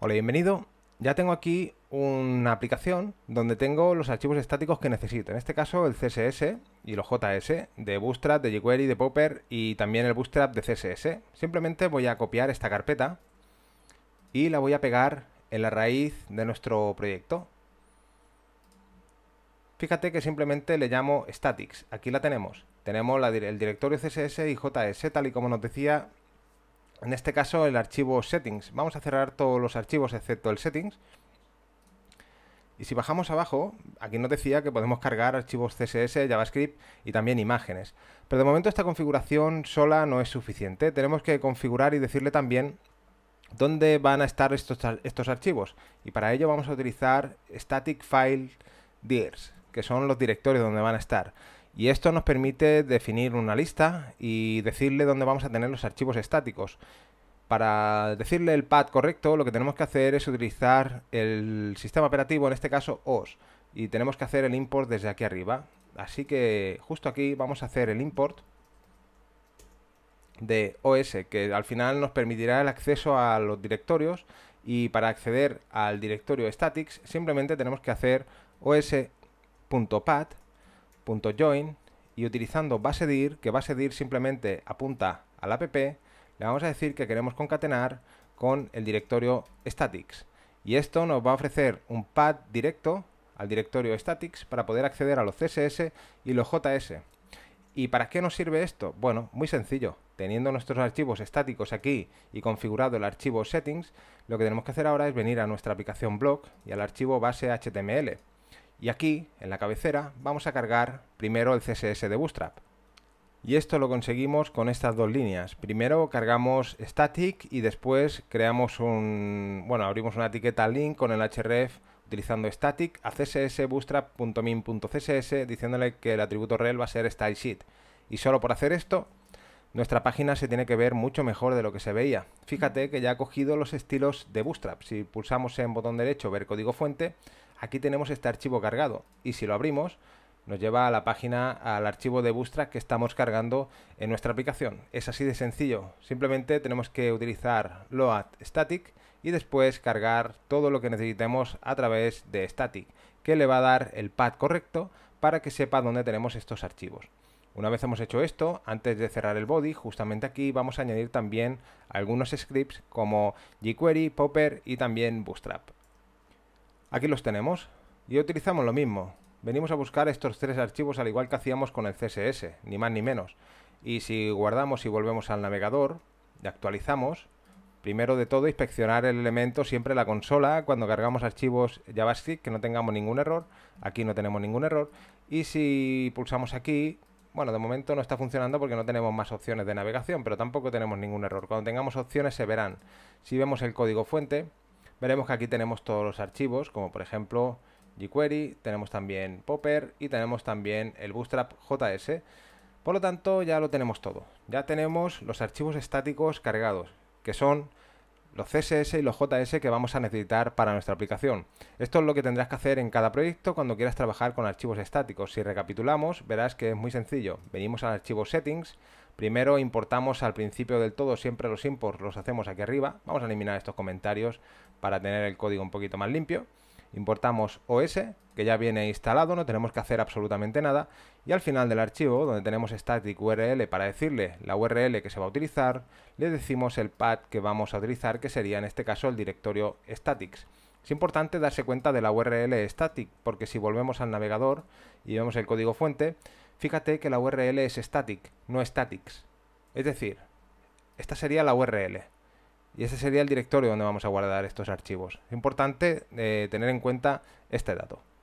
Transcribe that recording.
Hola, bienvenido. Ya tengo aquí una aplicación donde tengo los archivos estáticos que necesito. En este caso el CSS y los JS de Bootstrap, de jQuery, de Popper y también el Bootstrap de CSS. Simplemente voy a copiar esta carpeta y la voy a pegar en la raíz de nuestro proyecto. Fíjate que simplemente le llamo statics. Aquí la tenemos. Tenemos el directorio CSS y JS tal y como nos decía en este caso el archivo settings. Vamos a cerrar todos los archivos excepto el settings. Y si bajamos abajo, aquí nos decía que podemos cargar archivos CSS, JavaScript y también imágenes. Pero de momento esta configuración sola no es suficiente. Tenemos que configurar y decirle también dónde van a estar estos, estos archivos. Y para ello vamos a utilizar static file dirs, que son los directorios donde van a estar. Y esto nos permite definir una lista y decirle dónde vamos a tener los archivos estáticos. Para decirle el pad correcto, lo que tenemos que hacer es utilizar el sistema operativo, en este caso OS, y tenemos que hacer el import desde aquí arriba. Así que justo aquí vamos a hacer el import de OS, que al final nos permitirá el acceso a los directorios y para acceder al directorio statics simplemente tenemos que hacer os.path .join y utilizando basedir, que basedir simplemente apunta al app, le vamos a decir que queremos concatenar con el directorio statics. Y esto nos va a ofrecer un pad directo al directorio statics para poder acceder a los CSS y los JS. ¿Y para qué nos sirve esto? Bueno, muy sencillo. Teniendo nuestros archivos estáticos aquí y configurado el archivo settings, lo que tenemos que hacer ahora es venir a nuestra aplicación blog y al archivo base HTML y aquí, en la cabecera, vamos a cargar primero el CSS de Bootstrap. Y esto lo conseguimos con estas dos líneas. Primero cargamos static y después creamos un... bueno, abrimos una etiqueta link con el href utilizando static a css diciéndole que el atributo rel va a ser stylesheet. Y solo por hacer esto, nuestra página se tiene que ver mucho mejor de lo que se veía. Fíjate que ya ha cogido los estilos de Bootstrap. Si pulsamos en botón derecho ver código fuente, Aquí tenemos este archivo cargado y si lo abrimos nos lleva a la página, al archivo de Bootstrap que estamos cargando en nuestra aplicación. Es así de sencillo, simplemente tenemos que utilizar load static y después cargar todo lo que necesitemos a través de static, que le va a dar el pad correcto para que sepa dónde tenemos estos archivos. Una vez hemos hecho esto, antes de cerrar el body, justamente aquí vamos a añadir también algunos scripts como jQuery, Popper y también Bootstrap. Aquí los tenemos y utilizamos lo mismo. Venimos a buscar estos tres archivos al igual que hacíamos con el CSS, ni más ni menos. Y si guardamos y volvemos al navegador y actualizamos, primero de todo inspeccionar el elemento siempre la consola cuando cargamos archivos JavaScript, que no tengamos ningún error. Aquí no tenemos ningún error. Y si pulsamos aquí, bueno, de momento no está funcionando porque no tenemos más opciones de navegación, pero tampoco tenemos ningún error. Cuando tengamos opciones se verán. Si vemos el código fuente, Veremos que aquí tenemos todos los archivos, como por ejemplo jQuery, tenemos también Popper y tenemos también el Bootstrap JS. Por lo tanto, ya lo tenemos todo. Ya tenemos los archivos estáticos cargados, que son los CSS y los JS que vamos a necesitar para nuestra aplicación. Esto es lo que tendrás que hacer en cada proyecto cuando quieras trabajar con archivos estáticos. Si recapitulamos, verás que es muy sencillo. Venimos al archivo settings, Primero importamos al principio del todo, siempre los imports los hacemos aquí arriba. Vamos a eliminar estos comentarios para tener el código un poquito más limpio. Importamos OS, que ya viene instalado, no tenemos que hacer absolutamente nada. Y al final del archivo, donde tenemos static URL para decirle la URL que se va a utilizar, le decimos el pad que vamos a utilizar, que sería en este caso el directorio statics. Es importante darse cuenta de la URL static, porque si volvemos al navegador y vemos el código fuente, Fíjate que la URL es static, no statics. Es decir, esta sería la URL. Y este sería el directorio donde vamos a guardar estos archivos. Es importante eh, tener en cuenta este dato.